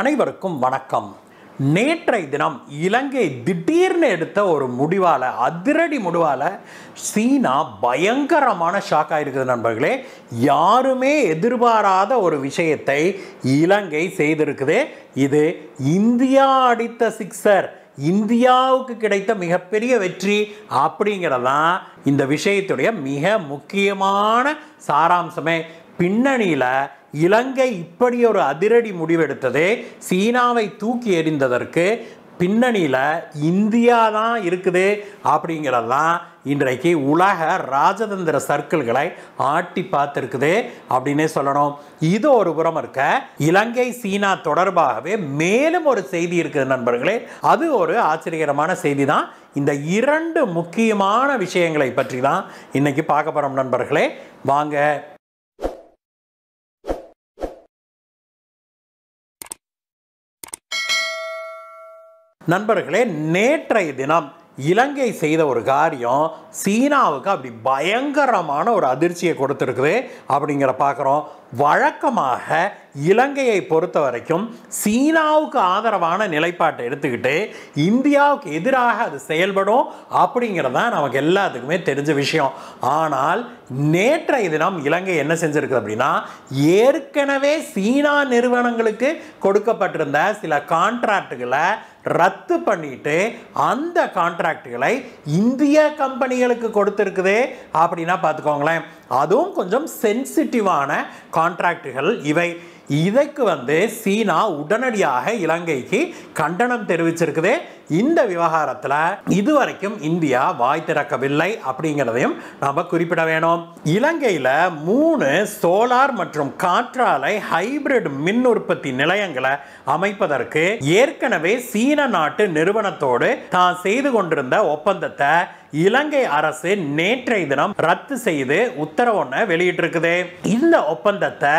அனைவருக்கும் வணக்கம் நேற்றைய தினம் இலங்கை திடீர்னு எடுத்த ஒரு முடிவால் அதிரடி முடிவால் சீனா பயங்கரமான ஷாக் ஆகிருக்குது நண்பர்களே யாருமே எதிர்பாராத ஒரு விஷயத்தை இலங்கை செய்திருக்குது இது இந்தியா அடித்த சிக்ஸர் இந்தியாவுக்கு கிடைத்த மிகப்பெரிய வெற்றி அப்படிங்கிறதான் இந்த விஷயத்துடைய மிக முக்கியமான சாராம்சமே பின்னணியில் இலங்கை இப்படி ஒரு அதிரடி முடிவெடுத்தது சீனாவை தூக்கி எறிந்ததற்கு பின்னணியில் இந்தியா தான் இருக்குது அப்படிங்கிறதெல்லாம் இன்றைக்கு உலக ராஜதந்திர சர்க்கிள்களை ஆட்டி பார்த்துருக்குது அப்படின்னே சொல்லணும் இது ஒரு புறம் இருக்க இலங்கை சீனா தொடர்பாகவே மேலும் ஒரு செய்தி இருக்குது நண்பர்களே அது ஒரு ஆச்சரியகரமான செய்தி தான் இந்த இரண்டு முக்கியமான விஷயங்களை பற்றி தான் இன்றைக்கி பார்க்க போகிறோம் நண்பர்களே வாங்க நண்பர்களே நேற்றைய தினம் இலங்கை செய்த ஒரு காரியம் சீனாவுக்கு அப்படி பயங்கரமான ஒரு அதிர்ச்சியை கொடுத்துருக்குது அப்படிங்கிற பார்க்குறோம் வழக்கமாக இலங்கையை பொறுத்த வரைக்கும் சீனாவுக்கு ஆதரவான நிலைப்பாட்டை எடுத்துக்கிட்டு இந்தியாவுக்கு எதிராக அது செயல்படும் அப்படிங்கிறது தான் நமக்கு எல்லாத்துக்குமே தெரிஞ்ச விஷயம் ஆனால் நேற்றைய தினம் இலங்கை என்ன செஞ்சுருக்குது அப்படின்னா ஏற்கனவே சீனா நிறுவனங்களுக்கு கொடுக்கப்பட்டிருந்த சில கான்ட்ராக்டுகளை ரத்து பண்ணிட்டு அந்த கான்ட்ராக்டுகளை இந்திய கம்பெனிகளுக்கு கொடுத்துருக்குது அப்படின்னா பார்த்துக்கோங்களேன் அதுவும் கொஞ்சம் சென்சிட்டிவான கான்ட்ராக்டுகள் இவை இதற்கு வந்து சீனா உடனடியாக இலங்கைக்கு கண்டனம் தெரிவிச்சிருக்குது இந்த விவகாரத்தில் இதுவரைக்கும் இந்தியா வாய் திறக்கவில்லை அப்படிங்கிறதையும் நாம் குறிப்பிட வேணும் இலங்கையில் மூணு சோலார் மற்றும் காற்றாலை ஹைபிரிட் மின் உற்பத்தி நிலையங்களை அமைப்பதற்கு ஏற்கனவே சீன நாட்டு நிறுவனத்தோடு தான் செய்து கொண்டிருந்த ஒப்பந்தத்தை இலங்கை அரசு நேற்றைய தினம் ரத்து செய்து உத்தரவொன்ன வெளியிட்டிருக்குது இந்த ஒப்பந்தத்தை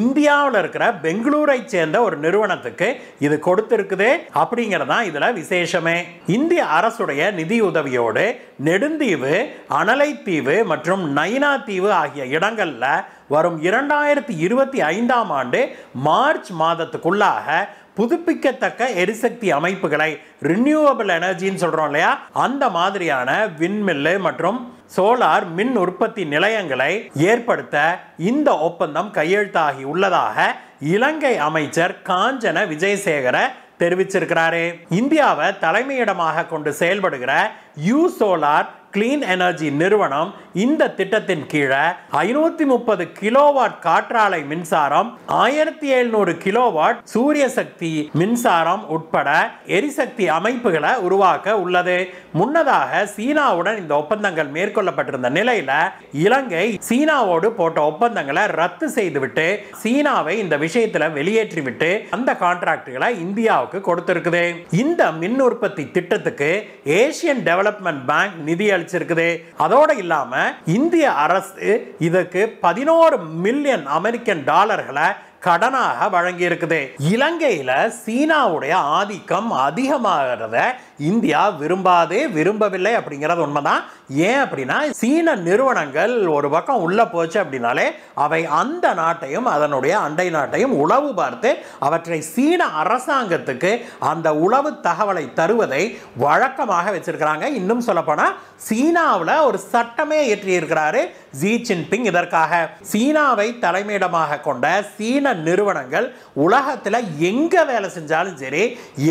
இந்தியாவில் இருக்கிற பெங்களூரை சேர்ந்த ஒரு நிறுவனத்துக்கு இது கொடுத்திருக்குது அப்படிங்கிறதான் இதில் விசேஷம் பிரதேசமே இந்திய அரசுடைய நிதியுதவியோடு நெடுந்தீவு அனலைத்தீவு மற்றும் நைனா தீவு ஆகிய இடங்களில் வரும் இரண்டாயிரத்தி இருபத்தி ஐந்தாம் ஆண்டு மார்ச் மாதத்துக்குள்ளாக புதுப்பிக்கத்தக்க எரிசக்தி அமைப்புகளை ரினியூவபிள் எனர்ஜின்னு சொல்கிறோம் இல்லையா அந்த மாதிரியான விண்மில்லு மற்றும் சோலார் மின் உற்பத்தி நிலையங்களை ஏற்படுத்த இந்த ஒப்பந்தம் கையெழுத்தாகி உள்ளதாக இலங்கை அமைச்சர் காஞ்சன விஜயசேகர தெரிவிச்சிருக்கிறாரு இந்தியாவை தலைமையிடமாக கொண்டு செயல்படுகிற யூ சோலார் கிளீன் எனர்ஜி நிறுவனம் இந்த திட்டத்தின் கீழே ஐநூத்தி முப்பது கிலோவாட் காற்றாலை மின்சாரம் ஆயிரத்தி எழுநூறு கிலோவாட் சூரிய சக்தி மின்சாரம் உட்பட எரிசக்தி அமைப்புகளை உருவாக்க உள்ளது முன்னதாக சீனாவுடன் இந்த ஒப்பந்தங்கள் மேற்கொள்ளப்பட்டிருந்த நிலையில இலங்கை சீனாவோடு போட்ட ஒப்பந்தங்களை ரத்து செய்துவிட்டு சீனாவை இந்த விஷயத்துல வெளியேற்றிவிட்டு அந்த கான்ட்ராக்டுகளை இந்தியாவுக்கு கொடுத்திருக்குது இந்த மின் உற்பத்தி திட்டத்துக்கு ஏசியன் டெவலப்மெண்ட் பேங்க் நிதிய அளிச்சிருக்குது அதோடு இல்லாம இந்திய அரசு இதற்கு பதினோரு மில்லியன் அமெரிக்கன் டாலர்களை கடனாக வழங்கி இருக்குது இலங்கையில சீனாவுடைய ஆதிக்கம் அதிகமாகிறத இந்தியா விரும்பாதே விரும்பவில்லை அப்படிங்கிறது உண்மைதான் ஏன் அப்படின்னா சீன நிறுவனங்கள் ஒரு பக்கம் உள்ள போச்சு அப்படின்னாலே அவை அந்த நாட்டையும் அதனுடைய அண்டை நாட்டையும் உளவு பார்த்து அவற்றை சீன அரசாங்கத்துக்கு அந்த உளவு தகவலை தருவதை வழக்கமாக வச்சிருக்கிறாங்க இன்னும் சொல்லப்போனால் சீனாவில் ஒரு சட்டமே இயற்றியிருக்கிறாரு ஜி ஜின்பிங் இதற்காக சீனாவை தலைமையிடமாக கொண்ட சீன நிறுவனங்கள் உலகத்தில் எங்கே வேலை செஞ்சாலும் சரி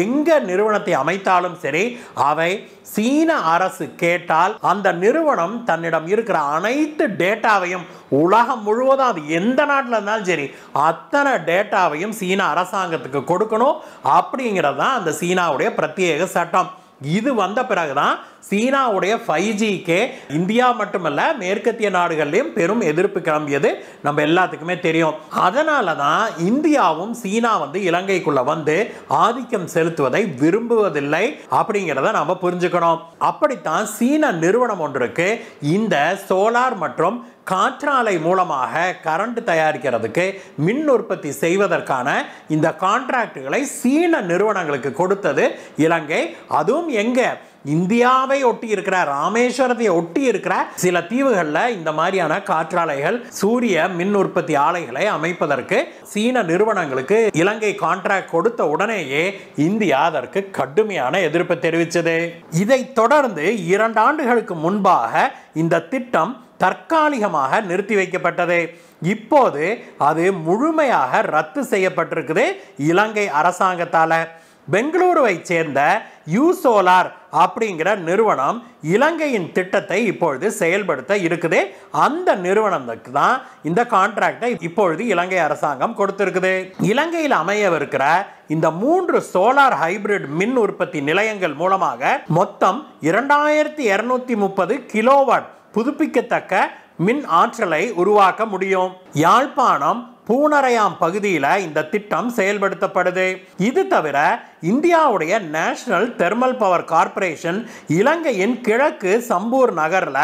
எங்கே நிறுவனத்தை அமைத்தாலும் சரி மாதிரி அவை சீன அரசு கேட்டால் அந்த நிறுவனம் தன்னிடம் இருக்கிற அனைத்து டேட்டாவையும் உலகம் முழுவதும் அது எந்த நாட்டில் இருந்தாலும் சரி அத்தனை டேட்டாவையும் சீன அரசாங்கத்துக்கு கொடுக்கணும் அப்படிங்கிறது தான் அந்த சீனாவுடைய பிரத்யேக சட்டம் இது வந்த பிறகு தான் சீனாவுடைய ஃபைவ் ஜிக்கே இந்தியா மட்டுமல்ல மேற்கத்திய நாடுகள்லையும் பெரும் எதிர்ப்பு கிளம்பியது நம்ம எல்லாத்துக்குமே தெரியும் அதனால தான் இந்தியாவும் சீனா வந்து இலங்கைக்குள்ள வந்து ஆதிக்கம் செலுத்துவதை விரும்புவதில்லை அப்படிங்கிறத நம்ம புரிஞ்சுக்கணும் அப்படித்தான் சீன நிறுவனம் ஒன்றுக்கு இந்த சோலார் மற்றும் காற்றாலை மூலமாக கரண்ட் தயாரிக்கிறதுக்கு மின் உற்பத்தி செய்வதற்கான இந்த கான்ட்ராக்டுகளை சீன நிறுவனங்களுக்கு கொடுத்தது இலங்கை அதுவும் எங்கே இந்தியாவை ஒட்டி இருக்கிற ராமேஸ்வரத்தை ஒட்டி இருக்கிற சில தீவுகளில் இந்த மாதிரியான காற்றாலைகள் சூரிய மின் உற்பத்தி ஆலைகளை அமைப்பதற்கு சீன நிறுவனங்களுக்கு இலங்கை கான்ட்ராக்ட் கொடுத்த உடனேயே இந்தியா அதற்கு கடுமையான எதிர்ப்பு தெரிவித்தது இதை தொடர்ந்து இரண்டு ஆண்டுகளுக்கு முன்பாக இந்த திட்டம் தற்காலிகமாக நிறுத்தி வைக்கப்பட்டது இப்போது அது முழுமையாக ரத்து செய்யப்பட்டிருக்குது இலங்கை அரசாங்கத்தால் பெங்களூருவை சேர்ந்த யூ சோலார் அப்படிங்கிற நிறுவனம் இலங்கையின் திட்டத்தை இப்பொழுது செயல்படுத்த இருக்குது அந்த நிறுவனத்துக்கு தான் இந்த கான்ட்ராக்டை இப்பொழுது இலங்கை அரசாங்கம் கொடுத்திருக்குது இலங்கையில் அமையவிருக்கிற இந்த மூன்று சோலார் ஹைபிரிட் மின் உற்பத்தி நிலையங்கள் மூலமாக மொத்தம் இரண்டாயிரத்தி இருநூத்தி முப்பது கிலோவாட் புதுப்பிக்கத்தக்க மின் ஆற்றலை உருவாக்க முடியும் யாழ்ப்பாணம் பூனரையாம் பகுதியில் இந்த திட்டம் செயல்படுத்தப்படுது இது தவிர இந்தியாவுடைய நேஷனல் தெர்மல் பவர் கார்ப்பரேஷன் இலங்கையின் கிழக்கு சம்பூர் நகரில்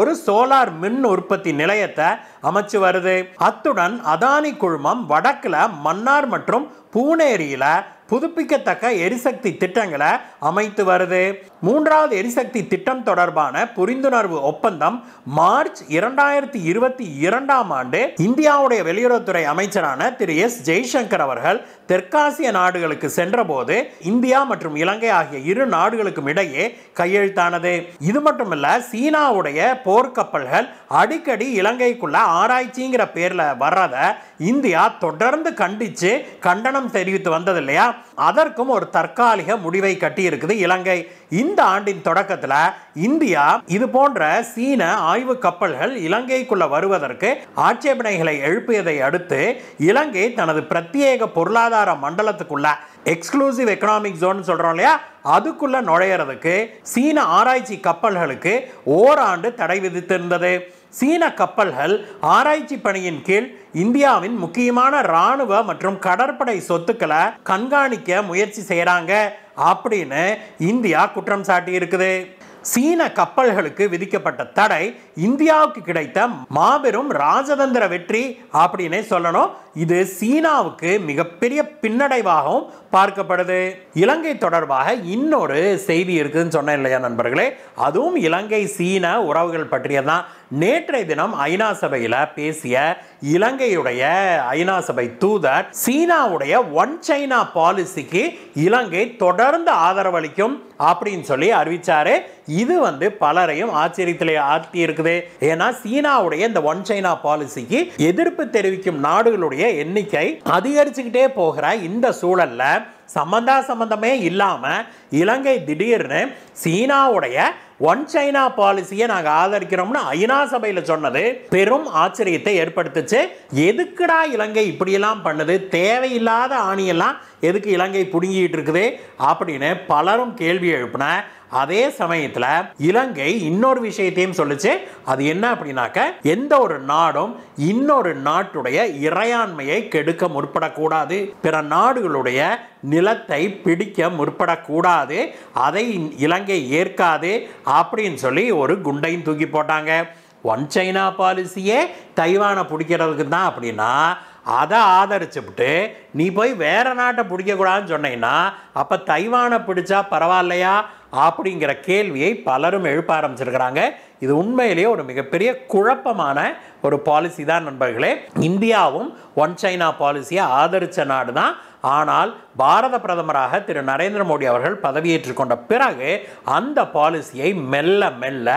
ஒரு சோலார் மின் உற்பத்தி நிலையத்தை அமைச்சு வருது அத்துடன் அதானி குழுமம் வடக்கில் மன்னார் மற்றும் பூனேரியில் புதுப்பிக்கத்தக்க எரிசக்தி திட்டங்களை அமைத்து வருது மூன்றாவது எரிசக்தி திட்டம் தொடர்பான புரிந்துணர்வு ஒப்பந்தம் மார்ச் இரண்டாயிரத்தி இருபத்தி இரண்டாம் ஆண்டு இந்தியாவுடைய வெளியுறவுத்துறை அமைச்சரான திரு எஸ் ஜெய்சங்கர் அவர்கள் தெற்காசிய நாடுகளுக்கு சென்றபோது இந்தியா மற்றும் இலங்கை ஆகிய இரு நாடுகளுக்கும் இடையே கையெழுத்தானது இது மட்டுமல்ல சீனாவுடைய போர்க்கப்பல்கள் அடிக்கடி இலங்கைக்குள்ள ஆராய்ச்சிங்கிற பேரில் வர்றத இந்தியா தொடர்ந்து கண்டித்து கண்டனம் தெரிவித்து வந்தது இல்லையா அதற்கும் ஒரு தற்காலிக முடிவை கட்டியிருக்குது இலங்கை இந்த ஆண்டின் தொடக்கத்தில் இந்தியா இது போன்ற சீன ஆய்வு கப்பல்கள் இலங்கைக்குள்ள வருவதற்கு ஆட்சேபனைகளை எழுப்பியதை அடுத்து இலங்கை தனது பிரத்யேக பொருளாதார மண்டலத்துக்குள்ள எக்ஸ்க்ளூசிவ் எக்கனாமிக் ஜோன் சொல்கிறோம் இல்லையா அதுக்குள்ள நுழையிறதுக்கு சீன ஆராய்ச்சி கப்பல்களுக்கு ஓராண்டு தடை விதித்திருந்தது சீன கப்பல்கள் ஆராய்ச்சி பணியின் கீழ் இந்தியாவின் முக்கியமான ராணுவ மற்றும் கடற்படை சொத்துக்களை கண்காணிக்க முயற்சி செய்கிறாங்க அப்படின்னு இந்தியா குற்றம் சாட்டி இருக்குது சீன கப்பல்களுக்கு விதிக்கப்பட்ட தடை இந்தியாவுக்கு கிடைத்த மாபெரும் ராஜதந்திர வெற்றி அப்படின்னே சொல்லணும் இது சீனாவுக்கு மிகப்பெரிய பின்னடைவாகவும் பார்க்கப்படுது இலங்கை தொடர்பாக இன்னொரு செய்தி இருக்குதுன்னு சொன்னேன் இல்லையா நண்பர்களே அதுவும் இலங்கை சீன உறவுகள் பற்றியதான் நேற்றைய தினம் ஐநா சபையில் பேசிய இலங்கையுடைய ஐநா சபை தூதர் சீனாவுடைய ஒன் சைனா பாலிசிக்கு இலங்கை தொடர்ந்து ஆதரவளிக்கும் அப்படின்னு சொல்லி அறிவிச்சாரு இது வந்து பலரையும் ஆச்சரியத்தில் ஆழ்த்தி இருக்குது ஏன்னா சீனாவுடைய இந்த ஒன் சைனா பாலிசிக்கு எதிர்ப்பு தெரிவிக்கும் நாடுகளுடைய மக்களுடைய எண்ணிக்கை அதிகரிச்சுக்கிட்டே போகிற இந்த சூழல்ல சம்பந்தா சம்பந்தமே இல்லாம இலங்கை திடீர்னு சீனாவுடைய ஒன் சைனா பாலிசியை நாங்கள் ஆதரிக்கிறோம்னு ஐநா சபையில் சொன்னது பெரும் ஆச்சரியத்தை ஏற்படுத்துச்சு எதுக்குடா இலங்கை இப்படியெல்லாம் பண்ணுது தேவையில்லாத ஆணியெல்லாம் எதுக்கு இலங்கை புடுங்கிட்டு இருக்குது அப்படின்னு பலரும் கேள்வி எழுப்பின அதே சமயத்தில் இலங்கை இன்னொரு விஷயத்தையும் சொல்லுச்சு அது என்ன அப்படின்னாக்க எந்த ஒரு நாடும் இன்னொரு நாட்டுடைய இறையாண்மையை கெடுக்க முற்படக்கூடாது பிற நாடுகளுடைய நிலத்தை பிடிக்க முற்படக்கூடாது அதை இலங்கை ஏற்காது அப்படின்னு சொல்லி ஒரு குண்டையும் தூக்கி போட்டாங்க ஒன் சைனா பாலிசியே தைவானை பிடிக்கிறதுக்கு தான் அப்படின்னா அதை ஆதரிச்சுப்புட்டு நீ போய் வேறு நாட்டை பிடிக்கக்கூடாதுன்னு சொன்னீங்கன்னா அப்போ தைவானை பிடிச்சா பரவாயில்லையா அப்படிங்கிற கேள்வியை பலரும் எழுப்ப ஆரம்பிச்சிருக்கிறாங்க இது உண்மையிலேயே ஒரு மிகப்பெரிய குழப்பமான ஒரு பாலிசி தான் நண்பர்களே இந்தியாவும் ஒன் சைனா பாலிசியை ஆதரித்த நாடு தான் ஆனால் பாரத பிரதமராக திரு நரேந்திர மோடி அவர்கள் பதவியேற்றுக் கொண்ட பிறகு அந்த பாலிசியை மெல்ல மெல்ல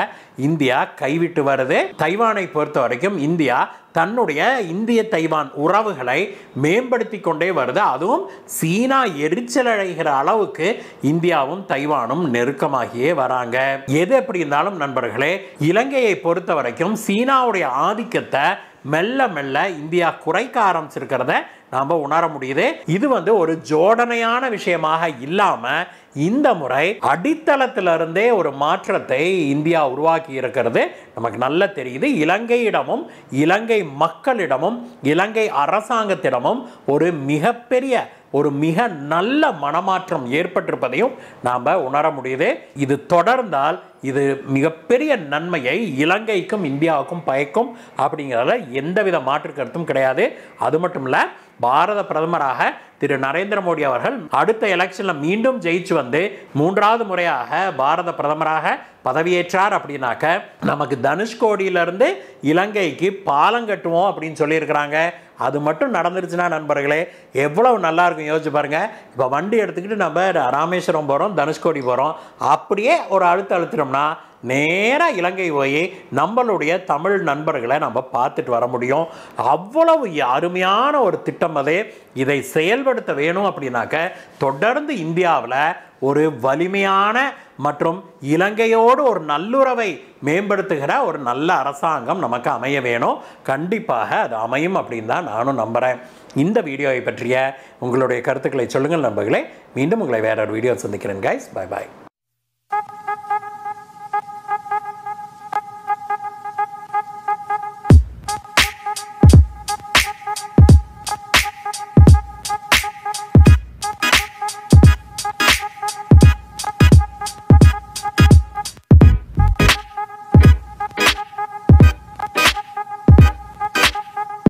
இந்தியா கைவிட்டு வருது தைவானை பொறுத்த வரைக்கும் இந்தியா தன்னுடைய இந்திய தைவான் உறவுகளை மேம்படுத்தி கொண்டே வருது அதுவும் சீனா எரிச்சல் அடைகிற அளவுக்கு இந்தியாவும் தைவானும் நெருக்கமாகியே வராங்க எது எப்படி இருந்தாலும் நண்பர்களே இலங்கையை பொறுத்த வரைக்கும் சீனாவுடைய ஆதிக்கத்தை மெல்ல மெல்ல இந்தியா குறைக்க ஆரம்பிச்சிருக்கிறத நாம் உணர முடியுது இது வந்து ஒரு ஜோடனையான விஷயமாக இல்லாமல் இந்த முறை அடித்தளத்திலிருந்தே ஒரு மாற்றத்தை இந்தியா உருவாக்கி இருக்கிறது நமக்கு நல்லா தெரியுது இலங்கையிடமும் இலங்கை மக்களிடமும் இலங்கை அரசாங்கத்திடமும் ஒரு மிகப்பெரிய ஒரு மிக நல்ல மனமாற்றம் ஏற்பட்டிருப்பதையும் நாம் உணர முடியுது இது தொடர்ந்தால் இது மிகப்பெரிய நன்மையை இலங்கைக்கும் இந்தியாவுக்கும் பயக்கும் அப்படிங்கிறதுல எந்தவித மாற்று கருத்தும் கிடையாது அது மட்டும் இல்லை பாரத பிரதமராக திரு நரேந்திர மோடி அவர்கள் அடுத்த எலெக்ஷனில் மீண்டும் ஜெயிச்சு வந்து மூன்றாவது முறையாக பாரத பிரதமராக பதவியேற்றார் அப்படின்னாக்க நமக்கு தனுஷ்கோடியிலிருந்து இலங்கைக்கு பாலம் கட்டுவோம் அப்படின்னு சொல்லியிருக்கிறாங்க அது மட்டும் நடந்துருச்சுன்னா நண்பர்களே எவ்வளவு நல்லா இருக்கும் யோசிச்சு பாருங்கள் இப்போ வண்டி எடுத்துக்கிட்டு நம்ம ராமேஸ்வரம் போகிறோம் தனுஷ்கோடி போகிறோம் அப்படியே ஒரு அழுத்த அழுத்தினோம்னா நேராக இலங்கை போய் நம்மளுடைய தமிழ் நண்பர்களை நம்ம பார்த்துட்டு வர முடியும் அவ்வளவு அருமையான ஒரு திட்டம் அதே இதை செயல்படுத்த வேணும் அப்படின்னாக்க தொடர்ந்து இந்தியாவில் ஒரு வலிமையான மற்றும் இலங்கையோடு ஒரு நல்லுறவை மேம்படுத்துகிற ஒரு நல்ல அரசாங்கம் நமக்கு அமைய வேணும் கண்டிப்பாக அது அமையும் அப்படின்னு தான் நானும் நம்புகிறேன் இந்த வீடியோவை பற்றிய உங்களுடைய கருத்துக்களை சொல்லுங்கள் நண்பர்களே மீண்டும் உங்களை வேற ஒரு வீடியோ சந்திக்கிறேன் கைஸ் பாய் பாய்